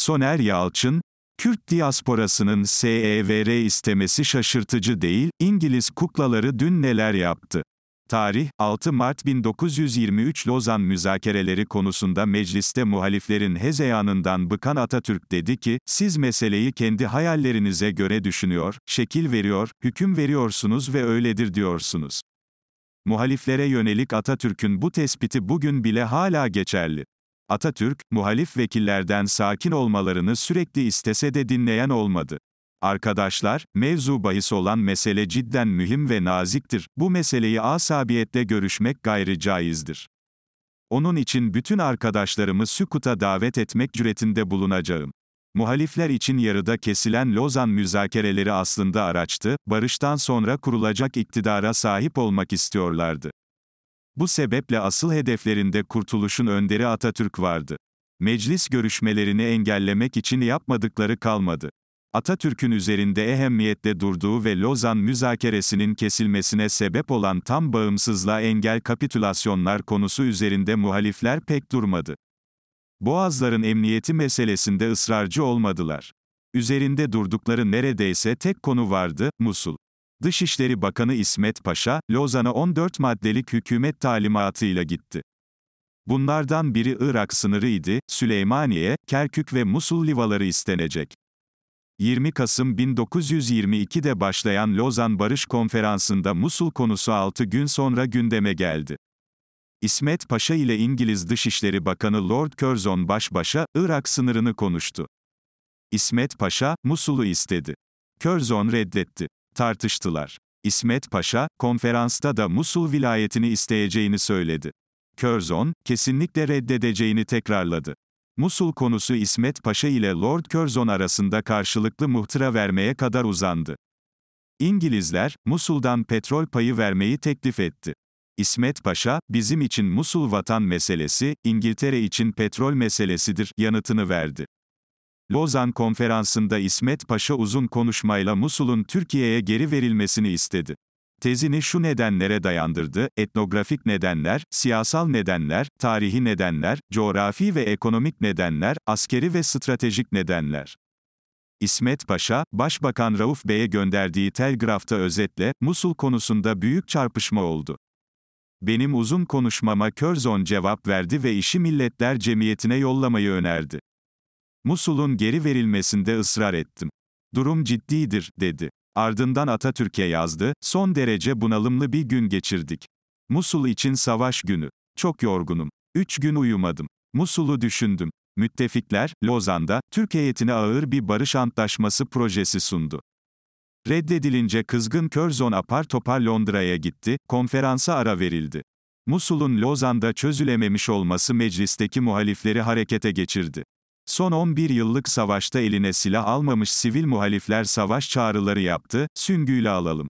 Soner Yalçın, Kürt diasporasının SEVR istemesi şaşırtıcı değil, İngiliz kuklaları dün neler yaptı? Tarih, 6 Mart 1923 Lozan müzakereleri konusunda mecliste muhaliflerin hezeyanından bıkan Atatürk dedi ki, siz meseleyi kendi hayallerinize göre düşünüyor, şekil veriyor, hüküm veriyorsunuz ve öyledir diyorsunuz. Muhaliflere yönelik Atatürk'ün bu tespiti bugün bile hala geçerli. Atatürk, muhalif vekillerden sakin olmalarını sürekli istese de dinleyen olmadı. Arkadaşlar, mevzu bahis olan mesele cidden mühim ve naziktir. Bu meseleyi asabiyetle görüşmek gayri caizdir. Onun için bütün arkadaşlarımı sükuta davet etmek cüretinde bulunacağım. Muhalifler için yarıda kesilen Lozan müzakereleri aslında araçtı, barıştan sonra kurulacak iktidara sahip olmak istiyorlardı. Bu sebeple asıl hedeflerinde kurtuluşun önderi Atatürk vardı. Meclis görüşmelerini engellemek için yapmadıkları kalmadı. Atatürk'ün üzerinde ehemmiyetle durduğu ve Lozan müzakeresinin kesilmesine sebep olan tam bağımsızlığa engel kapitülasyonlar konusu üzerinde muhalifler pek durmadı. Boğazların emniyeti meselesinde ısrarcı olmadılar. Üzerinde durdukları neredeyse tek konu vardı, Musul. Dışişleri Bakanı İsmet Paşa, Lozan'a 14 maddelik hükümet talimatıyla gitti. Bunlardan biri Irak sınırıydı, Süleymaniye, Kerkük ve Musul livaları istenecek. 20 Kasım 1922'de başlayan Lozan Barış Konferansı'nda Musul konusu 6 gün sonra gündeme geldi. İsmet Paşa ile İngiliz Dışişleri Bakanı Lord Curzon baş başa, Irak sınırını konuştu. İsmet Paşa, Musul'u istedi. Curzon reddetti tartıştılar. İsmet Paşa, konferansta da Musul vilayetini isteyeceğini söyledi. Körzon kesinlikle reddedeceğini tekrarladı. Musul konusu İsmet Paşa ile Lord Curzon arasında karşılıklı muhtıra vermeye kadar uzandı. İngilizler, Musul'dan petrol payı vermeyi teklif etti. İsmet Paşa, bizim için Musul vatan meselesi, İngiltere için petrol meselesidir, yanıtını verdi. Lozan Konferansı'nda İsmet Paşa uzun konuşmayla Musul'un Türkiye'ye geri verilmesini istedi. Tezini şu nedenlere dayandırdı, etnografik nedenler, siyasal nedenler, tarihi nedenler, coğrafi ve ekonomik nedenler, askeri ve stratejik nedenler. İsmet Paşa, Başbakan Rauf Bey'e gönderdiği telgrafta özetle, Musul konusunda büyük çarpışma oldu. Benim uzun konuşmama Körzon cevap verdi ve işi Milletler Cemiyeti'ne yollamayı önerdi. Musul'un geri verilmesinde ısrar ettim. Durum ciddidir, dedi. Ardından Atatürk'e yazdı, son derece bunalımlı bir gün geçirdik. Musul için savaş günü. Çok yorgunum. Üç gün uyumadım. Musul'u düşündüm. Müttefikler, Lozan'da, Türk heyetine ağır bir barış antlaşması projesi sundu. Reddedilince kızgın Körzon apar topar Londra'ya gitti, konferansa ara verildi. Musul'un Lozan'da çözülememiş olması meclisteki muhalifleri harekete geçirdi. Son 11 yıllık savaşta eline silah almamış sivil muhalifler savaş çağrıları yaptı, süngüyle alalım.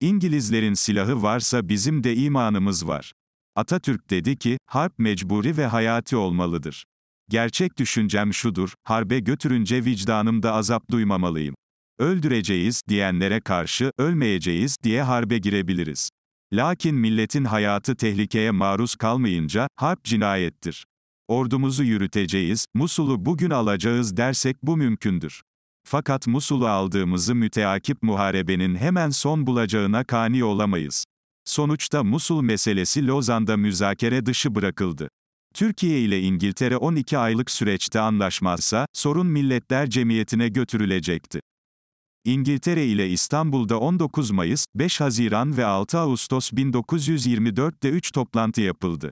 İngilizlerin silahı varsa bizim de imanımız var. Atatürk dedi ki, harp mecburi ve hayati olmalıdır. Gerçek düşüncem şudur, harbe götürünce vicdanımda azap duymamalıyım. Öldüreceğiz diyenlere karşı ölmeyeceğiz diye harbe girebiliriz. Lakin milletin hayatı tehlikeye maruz kalmayınca harp cinayettir ordumuzu yürüteceğiz, Musul'u bugün alacağız dersek bu mümkündür. Fakat Musul'u aldığımızı müteakip muharebenin hemen son bulacağına kani olamayız. Sonuçta Musul meselesi Lozan'da müzakere dışı bırakıldı. Türkiye ile İngiltere 12 aylık süreçte anlaşmazsa, sorun Milletler Cemiyeti'ne götürülecekti. İngiltere ile İstanbul'da 19 Mayıs, 5 Haziran ve 6 Ağustos 1924'te 3 toplantı yapıldı.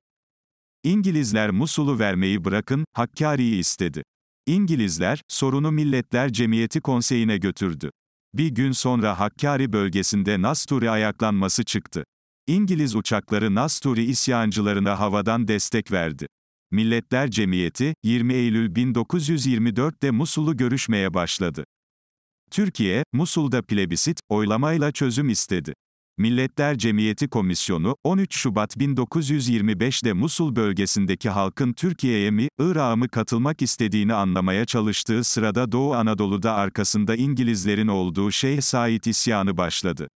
İngilizler Musul'u vermeyi bırakın, Hakkari'yi istedi. İngilizler, sorunu Milletler Cemiyeti Konseyi'ne götürdü. Bir gün sonra Hakkari bölgesinde Nasturi ayaklanması çıktı. İngiliz uçakları Nasturi isyancılarına havadan destek verdi. Milletler Cemiyeti, 20 Eylül 1924'te Musul'u görüşmeye başladı. Türkiye, Musul'da plebisit, oylamayla çözüm istedi. Milletler Cemiyeti Komisyonu, 13 Şubat 1925'de Musul bölgesindeki halkın Türkiye'ye mi, Irak'a mı katılmak istediğini anlamaya çalıştığı sırada Doğu Anadolu'da arkasında İngilizlerin olduğu Şeyh Said isyanı başladı.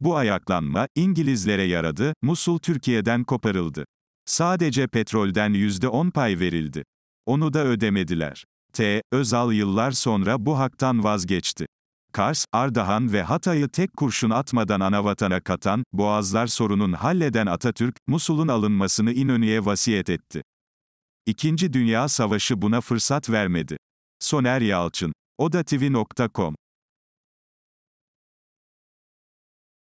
Bu ayaklanma, İngilizlere yaradı, Musul Türkiye'den koparıldı. Sadece petrolden %10 pay verildi. Onu da ödemediler. T. Özal yıllar sonra bu haktan vazgeçti. Kars, Ardahan ve Hatay'ı tek kurşun atmadan anavatana katan, Boğazlar sorunun halleden Atatürk, Musul'un alınmasını İnönü'ye vasiyet etti. İkinci Dünya Savaşı buna fırsat vermedi. Soner Yalçın, odatv.com